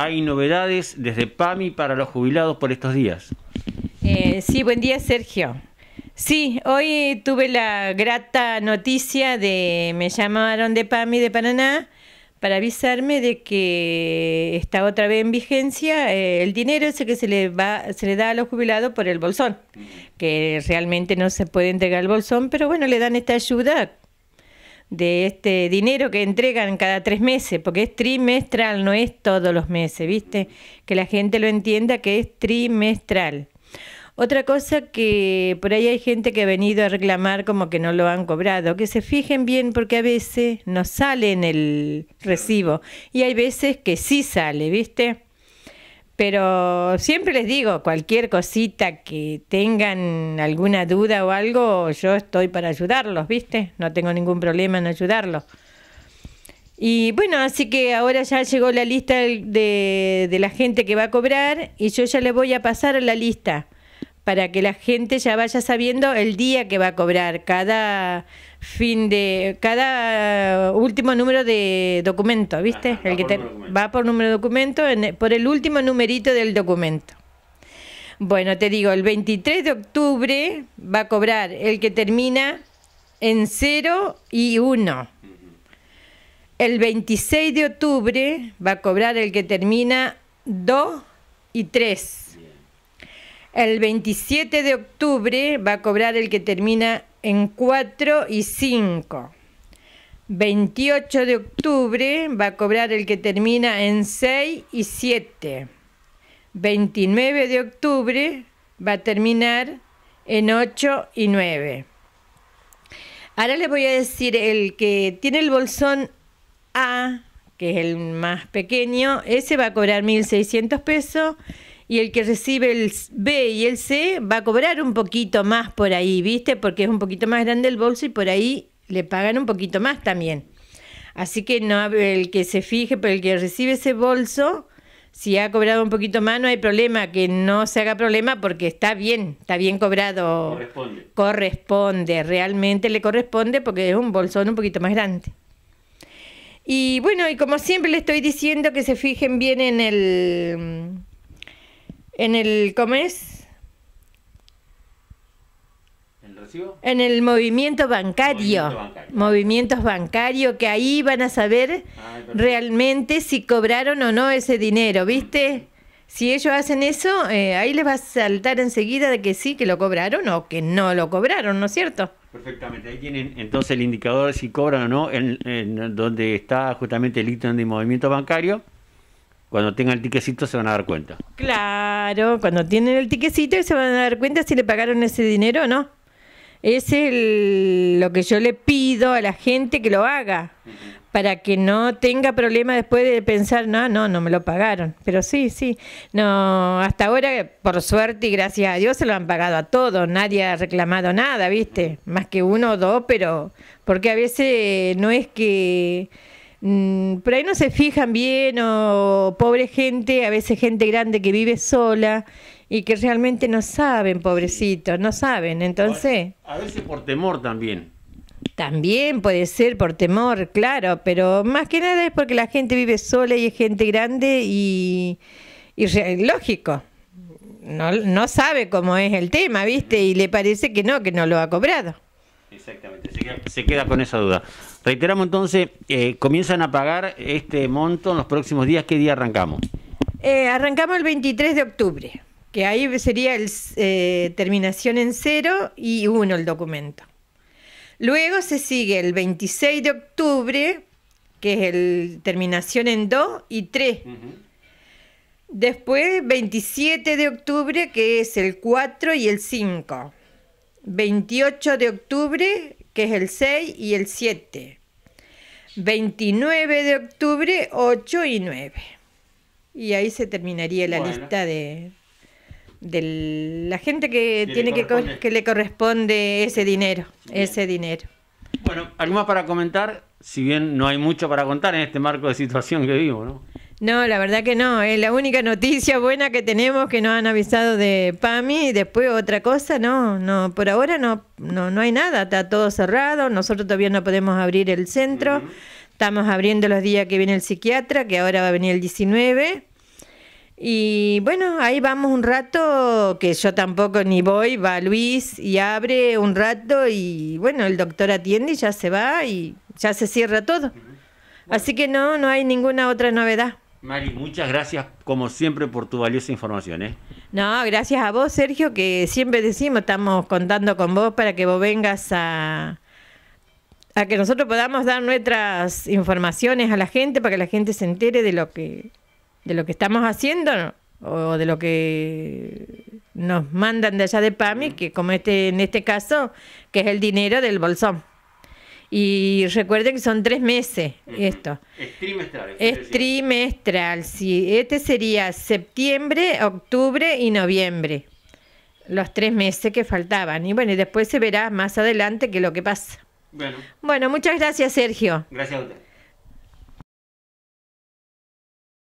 hay novedades desde PAMI para los jubilados por estos días. Eh, sí, buen día Sergio. Sí, hoy tuve la grata noticia de, me llamaron de PAMI de Paraná para avisarme de que está otra vez en vigencia eh, el dinero ese que se le, va, se le da a los jubilados por el bolsón, que realmente no se puede entregar el bolsón, pero bueno, le dan esta ayuda de este dinero que entregan cada tres meses, porque es trimestral, no es todos los meses, ¿viste? Que la gente lo entienda que es trimestral. Otra cosa que por ahí hay gente que ha venido a reclamar como que no lo han cobrado, que se fijen bien porque a veces no sale en el recibo y hay veces que sí sale, ¿viste? Pero siempre les digo, cualquier cosita que tengan alguna duda o algo, yo estoy para ayudarlos, ¿viste? No tengo ningún problema en ayudarlos. Y bueno, así que ahora ya llegó la lista de, la gente que va a cobrar y yo ya le voy a pasar la lista para que la gente ya vaya sabiendo el día que va a cobrar. Cada fin de cada último número de documento, ¿viste? Ah, el que va por número de documento, por el último numerito del documento. Bueno, te digo, el 23 de octubre va a cobrar el que termina en 0 y 1. El 26 de octubre va a cobrar el que termina 2 y 3. El 27 de octubre va a cobrar el que termina en 4 y 5. 28 de octubre va a cobrar el que termina en 6 y 7. 29 de octubre va a terminar en 8 y 9. Ahora les voy a decir, el que tiene el bolsón A, que es el más pequeño, ese va a cobrar 1.600 pesos y el que recibe el B y el C va a cobrar un poquito más por ahí, ¿viste? Porque es un poquito más grande el bolso y por ahí le pagan un poquito más también. Así que no el que se fije, por el que recibe ese bolso, si ha cobrado un poquito más, no hay problema, que no se haga problema porque está bien, está bien cobrado. Corresponde. Corresponde, realmente le corresponde porque es un bolsón un poquito más grande. Y bueno, y como siempre le estoy diciendo que se fijen bien en el en el, ¿cómo es? En el movimiento bancario, movimientos bancarios, que ahí van a saber realmente si cobraron o no ese dinero, ¿viste? Mm. Si ellos hacen eso, eh, ahí les va a saltar enseguida de que sí, que lo cobraron o que no lo cobraron, ¿no es cierto? Perfectamente, ahí tienen entonces el indicador si cobran o no, en, donde está justamente el ítem de movimiento bancario. Cuando tengan el tiquecito se van a dar cuenta. Claro, cuando tienen el tiquecito se van a dar cuenta si le pagaron ese dinero o no. Es lo que yo le pido a la gente que lo haga, para que no tenga problema después de pensar, no, no, no me lo pagaron. Pero sí, sí. No, hasta ahora, por suerte y gracias a Dios, se lo han pagado a todos. Nadie ha reclamado nada, ¿viste? Más que uno o dos, pero. Porque a veces no es que Mm, por ahí no se fijan bien o pobre gente, a veces gente grande que vive sola y que realmente no saben, pobrecito no saben, entonces... A veces por temor también. También puede ser por temor, claro, pero más que nada es porque la gente vive sola y es gente grande y, lógico. No, no sabe cómo es el tema, ¿viste? Y le parece que no, que no lo ha cobrado. Exactamente, se queda con esa duda. Reiteramos entonces, eh, comienzan a pagar este monto en los próximos días. ¿Qué día arrancamos? Eh, arrancamos el 23 de octubre, que ahí sería el, eh, terminación en 0 y 1 el documento. Luego se sigue el 26 de octubre, que es el terminación en 2 y 3. Después 27 de octubre, que es el 4 y el 5. 28 de octubre, que es el 6 y el 7. 29 de octubre, 8 y 9. Y ahí se terminaría la lista de, la gente que, tiene le que, que, le corresponde ese dinero, ese dinero. Bueno, algo más para comentar, si bien no hay mucho para contar en este marco de situación que vivo, ¿no? No, la verdad que no. Es la única noticia buena que tenemos que nos han avisado de PAMI. Y después otra cosa, no, no. Por ahora no, no, no hay nada. Está todo cerrado. Nosotros todavía no podemos abrir el centro. Estamos abriendo los días que viene el psiquiatra, que ahora va a venir el 19. Y bueno, ahí vamos un rato, que yo tampoco ni voy, va Luis y abre un rato y bueno, el doctor atiende y ya se va y ya se cierra todo. Así que no, no hay ninguna otra novedad. Mari, muchas gracias como siempre por tu valiosa información. ¿eh? No, gracias a vos, Sergio, que siempre decimos, estamos contando con vos para que vos vengas a, que nosotros podamos dar nuestras informaciones a la gente, para que la gente se entere de lo que, de lo que estamos haciendo o de lo que nos mandan de allá de PAMI, que como este, en este caso, que es el dinero del bolsón. Y recuerden que son tres meses esto. Es trimestral. Es trimestral, sí. Este sería septiembre, octubre y noviembre. Los tres meses que faltaban. Y bueno, después se verá más adelante qué es lo que pasa. Bueno. Bueno, muchas gracias, Sergio. Gracias a usted.